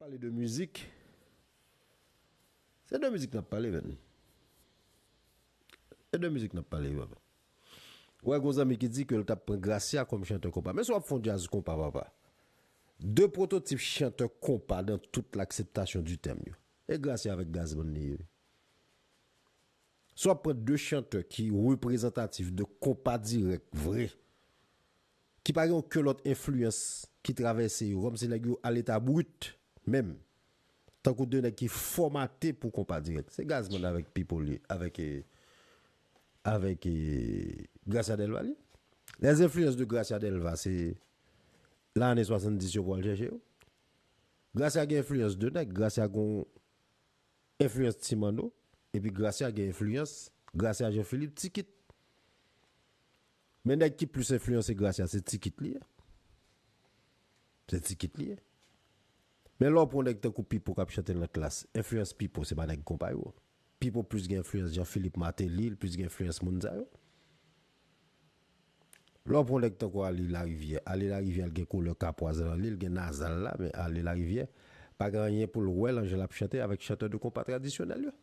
Fale de mizik Se de mizik nan pale ven Se de mizik nan pale yon Ou e gonzami ki di ke l tap prengrasya Kom chante kompa Men so ap fonde yazi kompa vapa De prototip chante kompa Den tout l'akseptasyon du tem yon E grasyan vek gazi moun ni yon So ap preng de chante ki Reprezentatif de kompa direk Vre Ki parion ke lot influence Ki travese yon Al eta bruit Même, tant que nèg qui formaté pour qu'on pas direct. C'est gazman avec people, avec, euh, avec euh, Gracia Delva. Les influences de Gracia Delva, c'est l'année 70 pour le chercher. a à l'influence de Gratia grâce à l'influence de Simano, et puis a eu influence grâce à Jean-Philippe Tikit. Mais nèg qui plus influence grâce à c'est Tikit C'est Tikit lié. Men lopon dek te kou pipo kap chate nan klas, influence pipo semanan ki kompa yo. Pipo plus gen influence Jean-Philippe Maté l'il, plus gen influence Mounza yo. Lopon dek te kou alil arivye, alil arivye al gen kou le kap wazal an l'il, gen nazal la, men alil arivye, pa granye pou l'wèl an jel ap chate, avèk chate de kompa tradisyonel yo.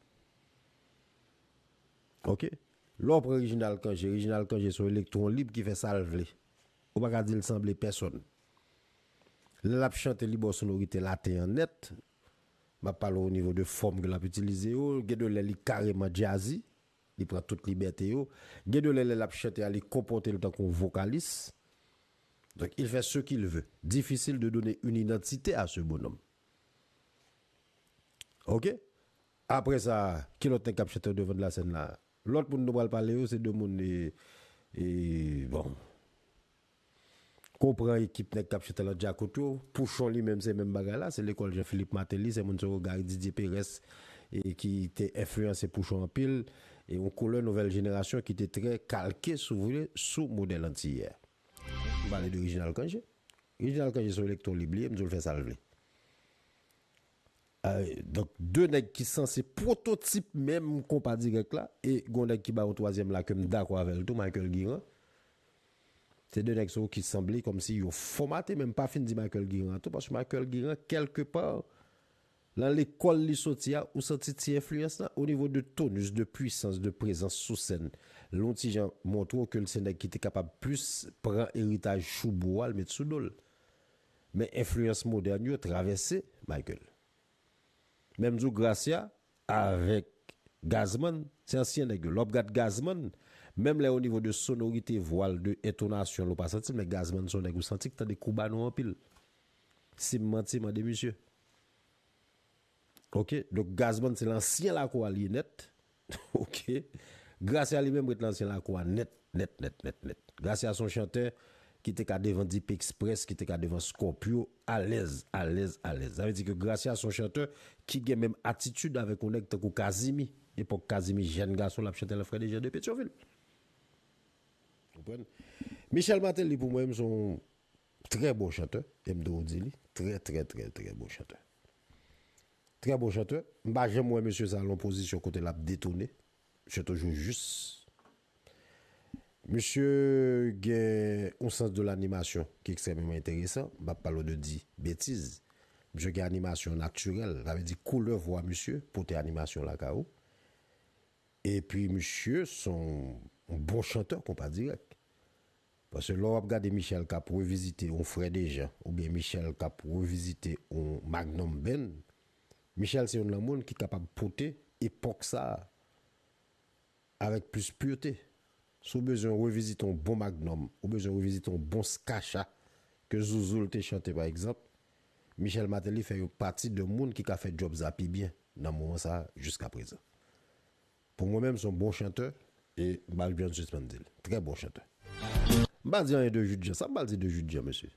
Ok? Lopon original kanje, original kanje sou elektron lip ki fe salvele. Ou baka dil sanble personne. l'a chante libre sonorité latin en net m'a parlé au niveau de forme que l'a utilisé yo de l'est carrément jazzy il prend toute liberté yo de l'est l'a chanté à comporter le temps qu'on vocaliste donc il fait ce qu'il veut difficile de donner une identité à ce bonhomme OK après ça qui l'autre cap chanté devant de la scène là l'autre pour nous parler c'est deux monde et bon comprend l'équipe de Cap Chitala Diakoto. Pouchon lui-même, c'est même bagages là. C'est l'école Jean-Philippe Matéli, c'est mon regard Didier Pérez et qui était influencé Pouchon en pile. Et on coule nouvelle génération qui était très calquée, si sous modèle entier. On parle d'original Kanje. Original Kanje, c'est lélectro libre, je le fais salver. Euh, donc, deux nègres qui sont ces prototypes même qu'on compas direct là, et nègre qui bat au troisième là, comme d'accord avec tout, Michael Guirin. Se den ekso ki sembli kom si yo fomate, menm pa fin di Michael Giran to, porsi Michael Giran kelke par, lan l'ekol li sotia, ou santi ti influence nan, ou nivou de tonus, de pwisans, de prezans sou sen. Lonti jan montrou ke lsenek ki te kapab plus pran eritaj chouboal met sou dole. Men influence modern yo travesse, Michael. Menm zou Gratia, avek Gazman, sen sien dek yo, lop gat Gazman, Mèm lè ou nivou de sonorite voal de etonasyon. Lè ou pa santi mèk gazman sonèk. Ou santi ki ta de kouba nou anpil. Si mènti mèm de misye. Ok. Dok gazman ti lansyen lakou a li net. Ok. Grasya li mèm wèk lansyen lakou a net. Net, net, net, net. Grasya son chanteur ki te ka devan Dipexpress. Ki te ka devan Scorpio. A lez, a lez, a lez. Zavè di ki grasya son chanteur ki gen mèm atitude avè konèk te kou Kazimi. E pou Kazimi jèn gason la p chante la frede jèn de Petrovil. Michel Matelli pour moi, c'est un très beau chanteur. très, très, très, très beau chanteur. Très beau chanteur. Bah, j'aime moi, monsieur Salon, position côté l'a détourné. C'est toujours juste. Monsieur a un sens de l'animation qui est extrêmement intéressant. Je bah, parle de dit bêtises. Monsieur a animation naturelle. Ça veut dire couleur voix, monsieur, pour tes animations là Et puis, monsieur, son bon chanteur, qu'on pas dire. Pasè lor ap gade Michel ka pou revizite ou fredeja ou bie Michel ka pou revizite ou magnum ben, Michel se yon nan moun ki kapab pote epok sa avèk plus pyrte. Sou bezon revizite ou bon magnum ou bezon revizite ou bon skacha ke zouzoul te chante par exemple, Michel Mateli fè yon pati de moun ki ka fè job zapi bien nan moun sa jusqu'a prezant. Pou mwen mèm son bon chanteur e malbiyan jousman dil. Trè bon chanteur. Mbazi an yon de judjian, sa mbazi de judjian, monsi?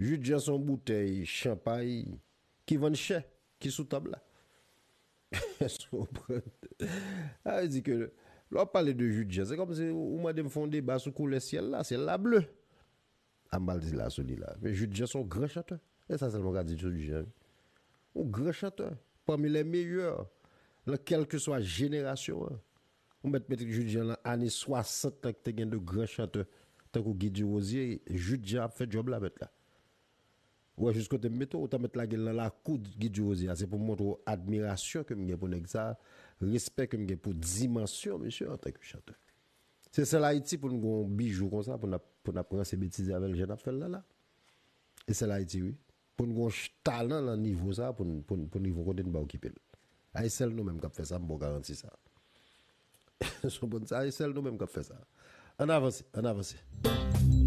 Judjian son bouteil, champay, ki ven chè, ki sou tabla. E sou prete. A, ah, e zi ke, lò pale de judjian, se kom se ou mwade mfonde basou kou le sien la, se la ble. A ah, mbazi la, sou li la. Ve judjian son grechate. E sa se mwade di sou judjian. Ou grechate, pwami le meyye, le kelke so a jenerasyon. Ou mwade peti judjian an yon swa satak te gen de grechate ou Tak ou Gidji Roziye, jout ja ap fè job la mèt la. Ou a jouskote mèto, ou ta mèt la gel nan la koud Gidji Roziye. Ase pou mwotro admiration kem gen pou nek sa, respect kem gen pou dimensyon, misyo, a tak ou chante. Se sel a iti pou nou gon bijou kon sa, pou nap prensè betizi avèl gen ap fèl la la. E sel a iti, oui. Poun nou gon chtal nan la nivou sa, pou nivou kon den ba wkipel. A esel nou mèm kap fè sa, mbo garanti sa. A esel nou mèm kap fè sa. Ana, você Ana, você